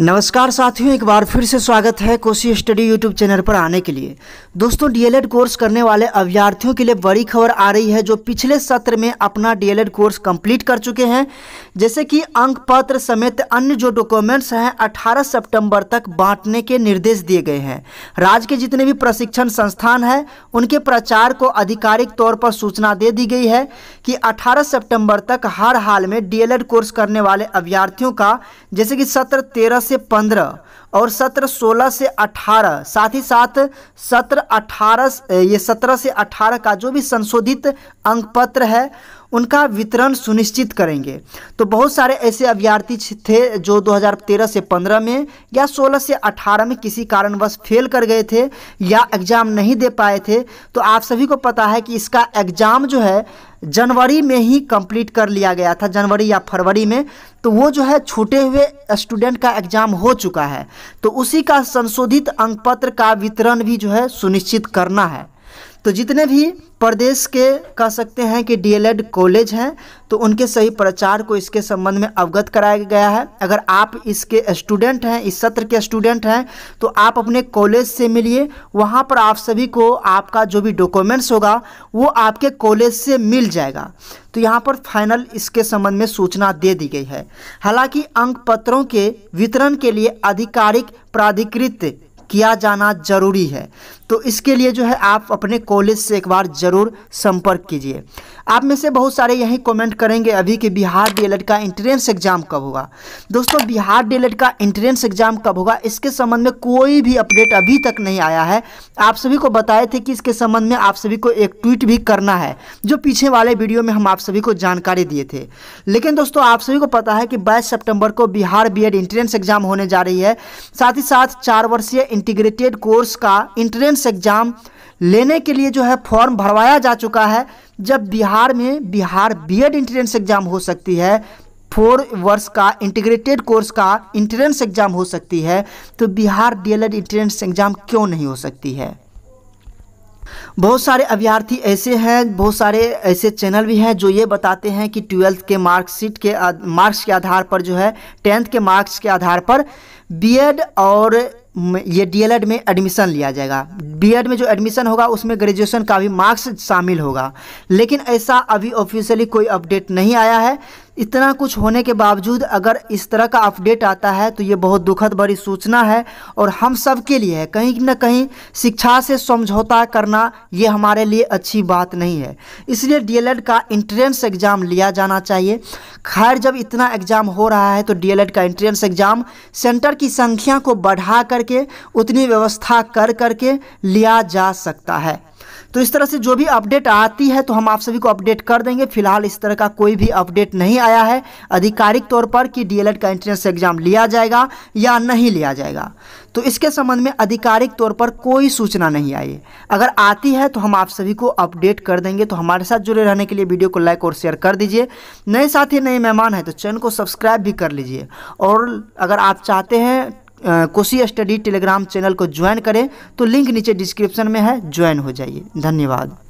नमस्कार साथियों एक बार फिर से स्वागत है कोसी स्टडी यूट्यूब चैनल पर आने के लिए दोस्तों डीएलएड कोर्स करने वाले अभ्यार्थियों के लिए बड़ी खबर आ रही है जो पिछले सत्र में अपना डीएलएड कोर्स कंप्लीट कर चुके हैं जैसे कि अंक पत्र समेत अन्य जो डॉक्यूमेंट्स हैं 18 सितंबर तक बांटने के निर्देश दिए गए हैं राज्य के जितने भी प्रशिक्षण संस्थान हैं उनके प्रचार को आधिकारिक तौर पर सूचना दे दी गई है कि अठारह सेप्टेम्बर तक हर हाल में डी कोर्स करने वाले अभ्यार्थियों का जैसे कि सत्र तेरह से पंद्रह और सत्र 16 से 18 साथ ही साथ सत्र 18 ये 17 से 18 का जो भी संशोधित अंक पत्र है उनका वितरण सुनिश्चित करेंगे तो बहुत सारे ऐसे अभ्यर्थी थे जो 2013 से 15 में या 16 से 18 में किसी कारणवश फेल कर गए थे या एग्ज़ाम नहीं दे पाए थे तो आप सभी को पता है कि इसका एग्ज़ाम जो है जनवरी में ही कंप्लीट कर लिया गया था जनवरी या फरवरी में तो वो जो है छूटे हुए स्टूडेंट का एग्ज़ाम हो चुका है तो उसी का संशोधित अंक पत्र का वितरण भी जो है सुनिश्चित करना है तो जितने भी प्रदेश के कह सकते हैं कि डीएलएड कॉलेज हैं तो उनके सही प्रचार को इसके संबंध में अवगत कराया गया है अगर आप इसके स्टूडेंट हैं इस सत्र के स्टूडेंट हैं तो आप अपने कॉलेज से मिलिए वहाँ पर आप सभी को आपका जो भी डॉक्यूमेंट्स होगा वो आपके कॉलेज से मिल जाएगा तो यहाँ पर फाइनल इसके संबंध में सूचना दे दी गई है हालांकि अंक पत्रों के वितरण के लिए आधिकारिक प्राधिकृत किया जाना ज़रूरी है तो इसके लिए जो है आप अपने कॉलेज से एक बार ज़रूर संपर्क कीजिए आप में से बहुत सारे यही कमेंट करेंगे अभी कि बिहार डीएलएड का इंट्रेंस एग्ज़ाम कब होगा दोस्तों बिहार डीएलएड का इंट्रेंस एग्ज़ाम कब होगा इसके संबंध में कोई भी अपडेट अभी तक नहीं आया है आप सभी को बताए थे कि इसके संबंध में आप सभी को एक ट्वीट भी करना है जो पीछे वाले वीडियो में हम आप सभी को जानकारी दिए थे लेकिन दोस्तों आप सभी को पता है कि बाईस सेप्टेम्बर को बिहार बी एंट्रेंस एग्ज़ाम होने जा रही है साथ ही साथ चार वर्षीय इंटीग्रेटेड कोर्स का इंट्रेंस एग्ज़ाम लेने के लिए जो है फॉर्म भरवाया जा चुका है जब बिहार में बिहार बीएड इंट्रेंस एग्ज़ाम हो सकती है फोर वर्ष का इंटीग्रेटेड कोर्स का इंट्रेंस एग्ज़ाम हो सकती है तो बिहार डीएलएड इंट्रेंस एग्ज़ाम क्यों नहीं हो सकती है बहुत सारे अभ्यर्थी ऐसे हैं बहुत सारे ऐसे चैनल भी हैं जो ये बताते हैं कि ट्वेल्थ के मार्कशीट के मार्क्स के आधार पर जो है टेंथ के मार्क्स के आधार पर बीएड और ये डीएलएड में एडमिशन लिया जाएगा बीएड में जो एडमिशन होगा उसमें ग्रेजुएशन का भी मार्क्स शामिल होगा लेकिन ऐसा अभी ऑफिशियली कोई अपडेट नहीं आया है इतना कुछ होने के बावजूद अगर इस तरह का अपडेट आता है तो ये बहुत दुखद भरी सूचना है और हम सब के लिए है कहीं ना कहीं शिक्षा से समझौता करना ये हमारे लिए अच्छी बात नहीं है इसलिए डीएलएड का इंट्रेंस एग्ज़ाम लिया जाना चाहिए खैर जब इतना एग्ज़ाम हो रहा है तो डीएलएड का इंट्रेंस एग्ज़ाम सेंटर की संख्या को बढ़ा करके उतनी व्यवस्था कर करके लिया जा सकता है तो इस तरह से जो भी अपडेट आती है तो हम आप सभी को अपडेट कर देंगे फिलहाल इस तरह का कोई भी अपडेट नहीं आया है आधिकारिक तौर पर कि डीएलएड का एंट्रेंस एग्जाम लिया जाएगा या नहीं लिया जाएगा तो इसके संबंध में आधिकारिक तौर पर कोई सूचना नहीं आई अगर आती है तो हम आप सभी को अपडेट कर देंगे तो हमारे साथ जुड़े रहने के लिए वीडियो को लाइक और शेयर कर दीजिए नए साथी नए मेहमान हैं तो चैनल को सब्सक्राइब भी कर लीजिए और अगर आप चाहते हैं कोसी स्टडी टेलीग्राम चैनल को ज्वाइन करें तो लिंक नीचे डिस्क्रिप्शन में है ज्वाइन हो जाइए धन्यवाद